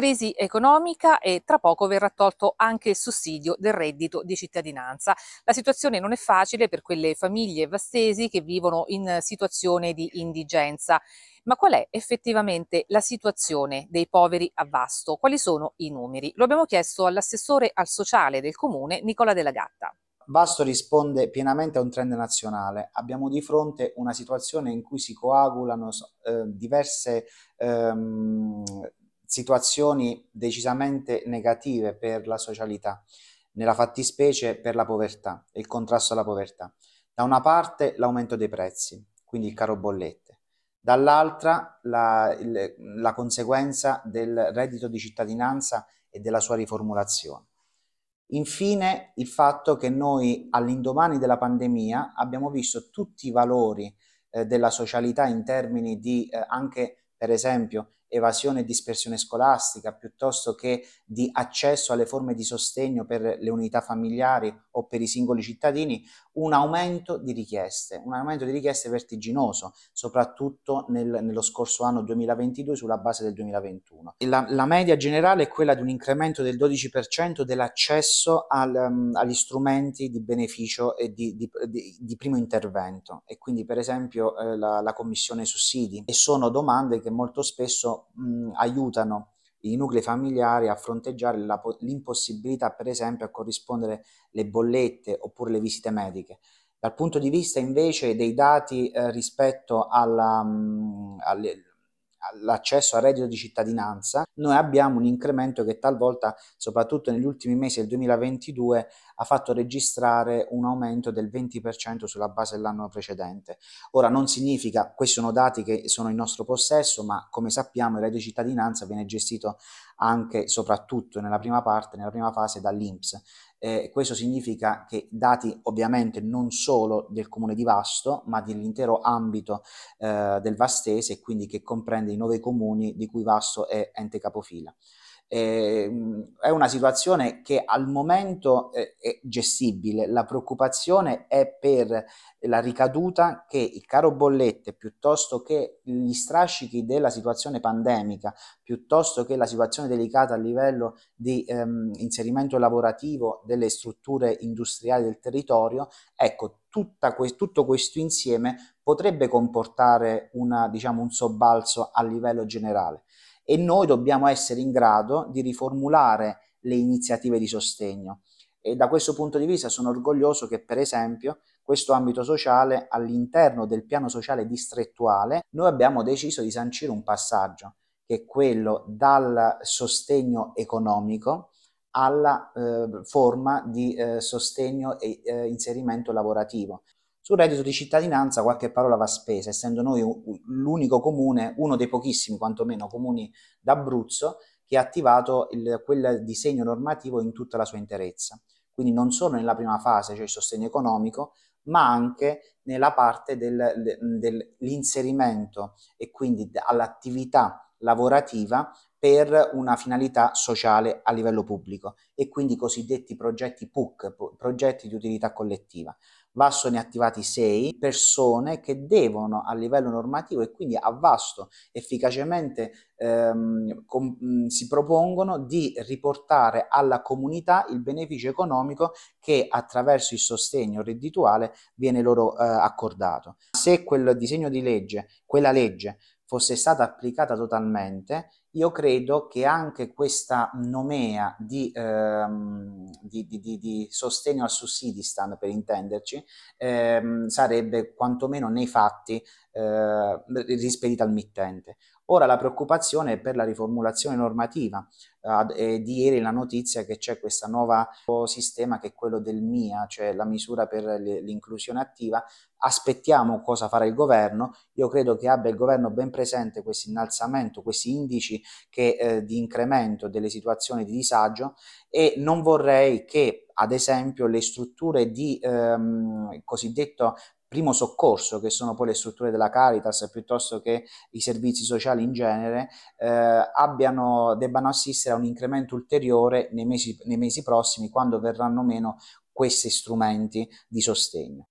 crisi economica e tra poco verrà tolto anche il sussidio del reddito di cittadinanza. La situazione non è facile per quelle famiglie vastesi che vivono in situazione di indigenza. Ma qual è effettivamente la situazione dei poveri a Vasto? Quali sono i numeri? Lo abbiamo chiesto all'assessore al sociale del comune Nicola Della Gatta. Vasto risponde pienamente a un trend nazionale. Abbiamo di fronte una situazione in cui si coagulano eh, diverse ehm, situazioni decisamente negative per la socialità, nella fattispecie per la povertà il contrasto alla povertà. Da una parte l'aumento dei prezzi, quindi il caro bollette, dall'altra la, il, la conseguenza del reddito di cittadinanza e della sua riformulazione. Infine il fatto che noi all'indomani della pandemia abbiamo visto tutti i valori eh, della socialità in termini di eh, anche per esempio evasione e dispersione scolastica, piuttosto che di accesso alle forme di sostegno per le unità familiari o per i singoli cittadini, un aumento di richieste, un aumento di richieste vertiginoso, soprattutto nel, nello scorso anno 2022 sulla base del 2021. La, la, media generale è quella di un incremento del 12% dell'accesso al, um, agli strumenti di beneficio e di, di, di, di, primo intervento e quindi per esempio eh, la, la commissione sussidi e sono domande che molto spesso questo mh, aiutano i nuclei familiari a fronteggiare la, l'impossibilità, per esempio, a corrispondere le bollette oppure le visite mediche. Dal punto di vista invece dei dati eh, rispetto alla, mh, alle, l'accesso al reddito di cittadinanza, noi abbiamo un incremento che talvolta, soprattutto negli ultimi mesi del 2022, ha fatto registrare un aumento del 20% sulla base dell'anno precedente. Ora non significa, questi sono dati che sono in nostro possesso, ma come sappiamo il reddito di cittadinanza viene gestito anche, soprattutto nella prima parte, nella prima fase dall'INPS eh, questo significa che dati ovviamente non solo del comune di Vasto, ma dell'intero ambito eh, del Vastese, quindi che comprende i nove comuni di cui Vasto è ente capofila. Eh, è una situazione che al momento eh, è gestibile, la preoccupazione è per la ricaduta che il caro bollette piuttosto che gli strascichi della situazione pandemica, piuttosto che la situazione delicata a livello di ehm, inserimento lavorativo delle strutture industriali del territorio, ecco, que- tutto questo insieme potrebbe comportare una, diciamo, un sobbalzo a livello generale e noi dobbiamo essere in grado di riformulare le iniziative di sostegno. E da questo punto di vista sono orgoglioso che, per esempio, questo ambito sociale, all'interno del piano sociale distrettuale, noi abbiamo deciso di sancire un passaggio, che è quello dal sostegno economico alla eh, forma di eh, sostegno e eh, inserimento lavorativo. Sul reddito di cittadinanza qualche parola va spesa, essendo noi l'unico comune, uno dei pochissimi quantomeno comuni d'Abruzzo, che ha attivato il, quel disegno normativo in tutta la sua interezza. Quindi non solo nella prima fase, cioè il sostegno economico, ma anche nella parte del, dell'inserimento e quindi all'attività lavorativa per una finalità sociale a livello pubblico e quindi i cosiddetti progetti PUC, progetti di utilità collettiva. Vasto attivati sei persone che devono a livello normativo e quindi a Vasto efficacemente ehm, com- si propongono di riportare alla comunità il beneficio economico che attraverso il sostegno reddituale viene loro eh, accordato. Se quel disegno di legge, quella legge fosse stata applicata totalmente, io credo che anche questa nomea di, ehm, di, di, di sostegno al sussidi per intenderci, ehm, sarebbe quantomeno nei fatti eh, rispedita al mittente. Ora la preoccupazione è per la riformulazione normativa. Eh, di ieri la notizia che c'è questo nuovo sistema che è quello del MIA, cioè la misura per l'inclusione attiva. Aspettiamo cosa farà il governo. Io credo che abbia il governo ben presente questo innalzamento, questi indici che eh, di incremento delle situazioni di disagio e non vorrei che ad esempio le strutture di ehm, cosiddetto primo soccorso, che sono poi le strutture della Caritas piuttosto che i servizi sociali in genere, eh, abbiano, debbano assistere a un incremento ulteriore nei mesi, nei mesi prossimi quando verranno meno questi strumenti di sostegno.